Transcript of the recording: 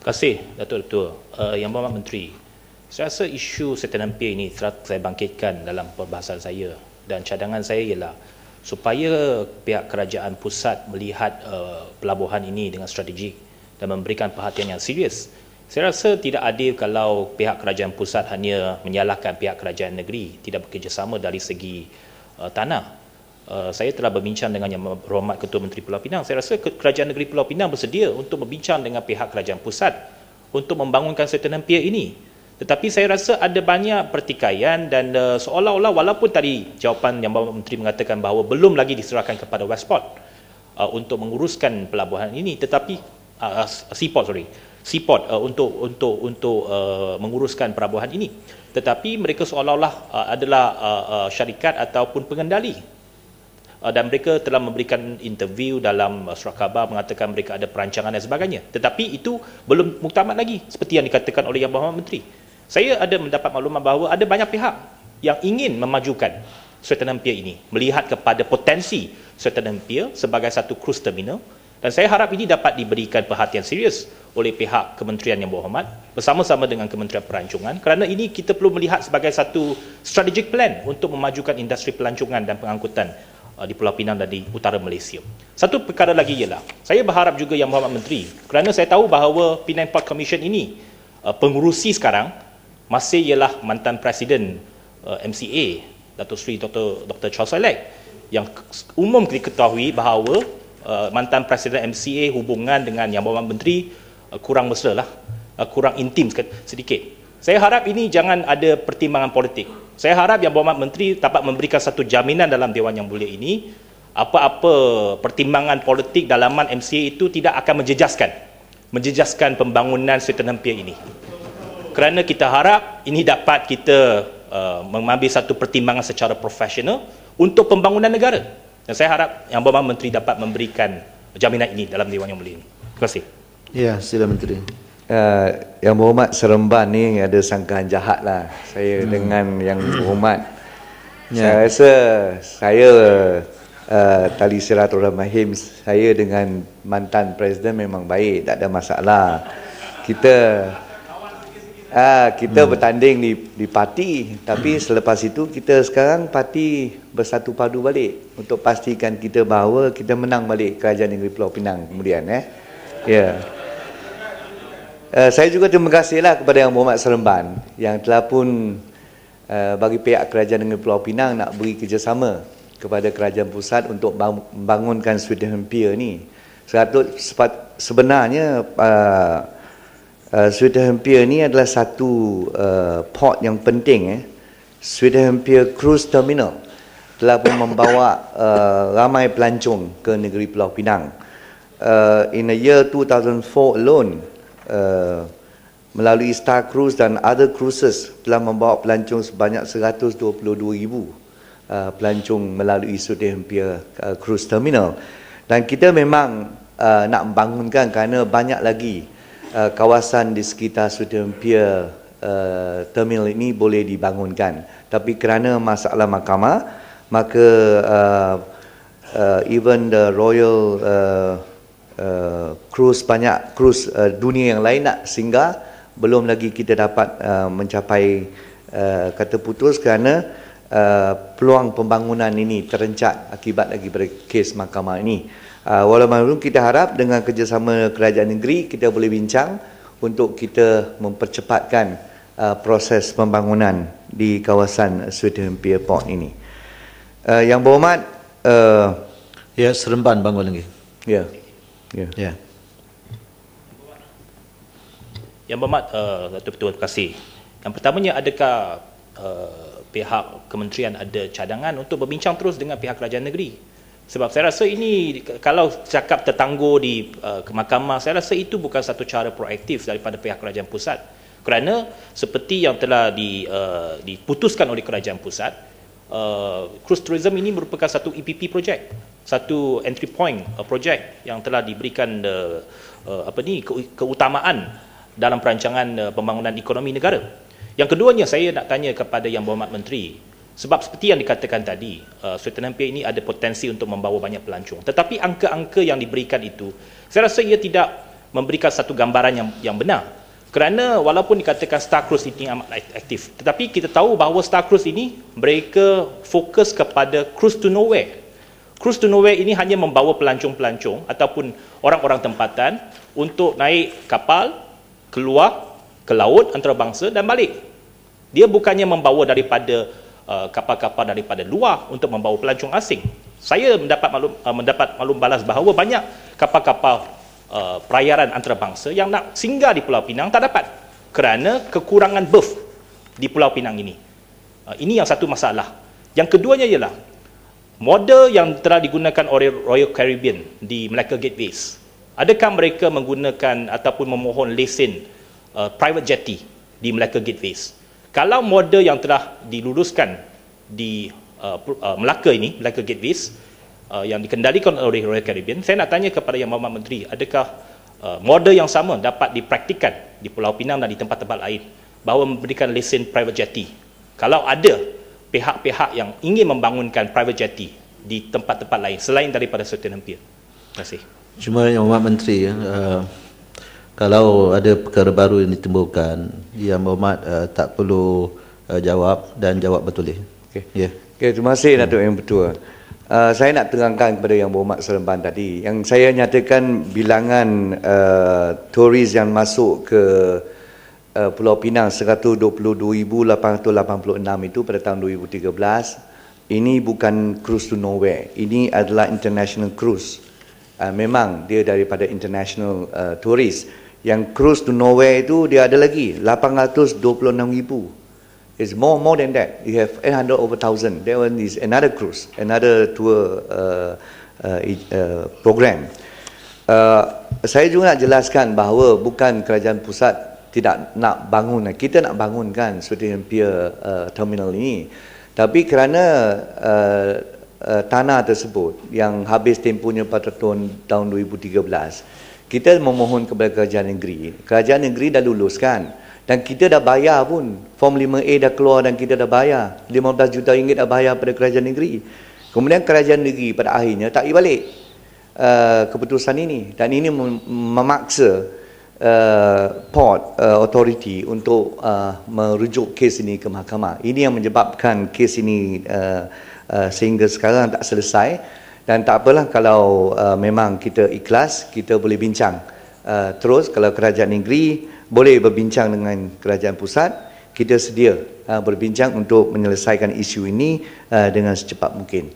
kasih Datuk datuk uh, eh, Yang Berhormat Menteri. Saya rasa isu setan empir ini telah saya bangkitkan dalam perbahasan saya dan cadangan saya ialah supaya pihak kerajaan pusat melihat uh, pelabuhan ini dengan strategik dan memberikan perhatian yang serius. Saya rasa tidak adil kalau pihak kerajaan pusat hanya menyalahkan pihak kerajaan negeri tidak bekerjasama dari segi uh, tanah. Uh, saya telah berbincang dengan Yang Berhormat Ketua Menteri Pulau Pinang. Saya rasa Kerajaan Negeri Pulau Pinang bersedia untuk berbincang dengan pihak kerajaan pusat untuk membangunkan certain pier ini. Tetapi saya rasa ada banyak pertikaian dan uh, seolah-olah walaupun tadi jawapan Yang Berhormat Menteri mengatakan bahawa belum lagi diserahkan kepada Westport uh, untuk menguruskan pelabuhan ini tetapi uh, uh, Seaport sorry. Seaport uh, untuk untuk untuk uh, menguruskan pelabuhan ini. Tetapi mereka seolah-olah uh, adalah uh, uh, syarikat ataupun pengendali Uh, dan mereka telah memberikan interview dalam uh, surat khabar mengatakan mereka ada perancangan dan sebagainya. Tetapi itu belum muktamad lagi seperti yang dikatakan oleh Yang Berhormat Menteri. Saya ada mendapat maklumat bahawa ada banyak pihak yang ingin memajukan Sultan Ampia ini melihat kepada potensi Sultan Ampia sebagai satu cruise terminal dan saya harap ini dapat diberikan perhatian serius oleh pihak kementerian yang berhormat bersama-sama dengan kementerian perancungan kerana ini kita perlu melihat sebagai satu strategic plan untuk memajukan industri pelancongan dan pengangkutan Uh, di Pulau Pinang dan di utara Malaysia. Satu perkara lagi ialah, saya berharap juga Yang Muhammad Menteri, kerana saya tahu bahawa Penang Park Commission ini uh, pengurusi sekarang masih ialah mantan Presiden uh, MCA, Datuk Sri Dr. Dr. Charles Alec yang umum diketahui bahawa mantan Presiden MCA hubungan dengan Yang Muhammad Menteri kurang mesra lah, kurang intim sedikit. Saya harap ini jangan ada pertimbangan politik. Saya harap Yang Berhormat Menteri dapat memberikan satu jaminan dalam Dewan Yang Mulia ini apa-apa pertimbangan politik dalaman MCA itu tidak akan menjejaskan menjejaskan pembangunan Sultan Hempia ini. Kerana kita harap ini dapat kita uh, mengambil satu pertimbangan secara profesional untuk pembangunan negara. Dan saya harap Yang Berhormat Menteri dapat memberikan jaminan ini dalam Dewan Yang Mulia ini. Terima kasih. Ya, sila Menteri uh, Yang berhormat Seremban ni ada sangkaan jahat lah Saya hmm. dengan yang berhormat yeah. Saya rasa Saya uh, Tali Siratul Rahim Saya dengan mantan presiden memang baik Tak ada masalah Kita Ah kita hmm. bertanding di di parti tapi hmm. selepas itu kita sekarang parti bersatu padu balik untuk pastikan kita bahawa kita menang balik kerajaan negeri Pulau Pinang kemudian eh ya yeah. Eh, saya juga terima kasihlah kepada Yang Berhormat Seremban yang telah pun uh, bagi pihak kerajaan negeri Pulau Pinang nak beri kerjasama kepada kerajaan pusat untuk membangunkan Swettenham Pier ni. Sebab sebenarnya uh, eh, Uh, Swettenham Pier ni adalah satu uh, port yang penting eh. Swettenham Pier Cruise Terminal telah pun membawa uh, ramai pelancong ke negeri Pulau Pinang. Uh, in the year 2004 alone, Eh, melalui Star Cruise dan other cruises telah membawa pelancong sebanyak 122,000 uh, eh, pelancong melalui Sudirman Empire uh, Cruise Terminal. Dan kita memang uh, nak membangunkan kerana banyak lagi uh, kawasan di sekitar Sudirman Pier uh, Terminal ini boleh dibangunkan. Tapi kerana masalah mahkamah, maka uh, uh, even the Royal uh, cruise banyak cruise uh, dunia yang lain nak sehingga belum lagi kita dapat uh, mencapai uh, kata putus kerana uh, peluang pembangunan ini terencat akibat lagi pada kes mahkamah ini uh, walaupun kita harap dengan kerjasama kerajaan negeri kita boleh bincang untuk kita mempercepatkan uh, proses pembangunan di kawasan Sweden Pier ini uh, yang berhormat uh, ya seremban bangun lagi ya yeah. ya yeah. yeah. Yang berhormat uh, eh, Datuk Pertuan Terima kasih. Yang pertamanya adakah uh, pihak kementerian ada cadangan untuk berbincang terus dengan pihak kerajaan negeri sebab saya rasa ini kalau cakap tertangguh di uh, mahkamah saya rasa itu bukan satu cara proaktif daripada pihak kerajaan pusat kerana seperti yang telah di, uh, diputuskan oleh kerajaan pusat uh, cruise tourism ini merupakan satu EPP project satu entry point uh, project yang telah diberikan uh, uh, apa ni ke, keutamaan dalam perancangan uh, pembangunan ekonomi negara. Yang keduanya saya nak tanya kepada Yang Berhormat Menteri sebab seperti yang dikatakan tadi, uh, Sultan Hampir ini ada potensi untuk membawa banyak pelancong. Tetapi angka-angka yang diberikan itu, saya rasa ia tidak memberikan satu gambaran yang, yang benar. Kerana walaupun dikatakan Star Cruise ini amat aktif, tetapi kita tahu bahawa Star Cruise ini mereka fokus kepada Cruise to Nowhere. Cruise to Nowhere ini hanya membawa pelancong-pelancong ataupun orang-orang tempatan untuk naik kapal, keluar ke laut antarabangsa dan balik. Dia bukannya membawa daripada uh, kapal-kapal daripada luar untuk membawa pelancong asing. Saya mendapat maklum uh, mendapat maklum balas bahawa banyak kapal-kapal uh, perayaran antarabangsa yang nak singgah di Pulau Pinang tak dapat kerana kekurangan berth di Pulau Pinang ini. Uh, ini yang satu masalah. Yang keduanya ialah model yang telah digunakan oleh Royal Caribbean di Malacca Gateways adakah mereka menggunakan ataupun memohon lesen uh, private jetty di Melaka Gateways? Kalau model yang telah diluluskan di uh, uh, Melaka ini, Melaka Gateways, uh, yang dikendalikan oleh Royal Caribbean, saya nak tanya kepada Yang Mahmat Menteri, adakah uh, model yang sama dapat dipraktikan di Pulau Pinang dan di tempat-tempat lain bahawa memberikan lesen private jetty? Kalau ada pihak-pihak yang ingin membangunkan private jetty di tempat-tempat lain selain daripada Sultan Hempir. Terima kasih. Cuma yang Umat Menteri uh, kalau ada perkara baru yang ditemukan yang Umat uh, eh, tak perlu uh, jawab dan jawab betul. Okey. Ya. Yeah. Okay, terima kasih Datuk hmm. Yang betul. Uh, saya nak terangkan kepada Yang Berhormat Seremban tadi yang saya nyatakan bilangan uh, turis yang masuk ke uh, Pulau Pinang 122,886 itu pada tahun 2013 ini bukan cruise to nowhere. Ini adalah international cruise. Uh, memang dia daripada international uh, tourist yang cruise to Norway itu dia ada lagi 826 ribu is more more than that you have 800 over 1000 that one is another cruise another tour uh, uh, e, uh, program uh, saya juga nak jelaskan bahawa bukan kerajaan pusat tidak nak bangun kita nak bangunkan seperti yang pier uh, terminal ini tapi kerana uh, uh, tanah tersebut yang habis tempohnya pada tahun, tahun 2013 kita memohon kepada kerajaan negeri kerajaan negeri dah luluskan dan kita dah bayar pun form 5A dah keluar dan kita dah bayar 15 juta ringgit dah bayar pada kerajaan negeri kemudian kerajaan negeri pada akhirnya tak pergi balik uh, keputusan ini dan ini memaksa Uh, port uh, authority untuk uh, merujuk kes ini ke mahkamah. Ini yang menyebabkan kes ini uh, Eh, sehingga sekarang tak selesai dan tak apalah kalau uh, memang kita ikhlas kita boleh bincang uh, terus kalau kerajaan negeri boleh berbincang dengan kerajaan pusat kita sedia uh, berbincang untuk menyelesaikan isu ini uh, dengan secepat mungkin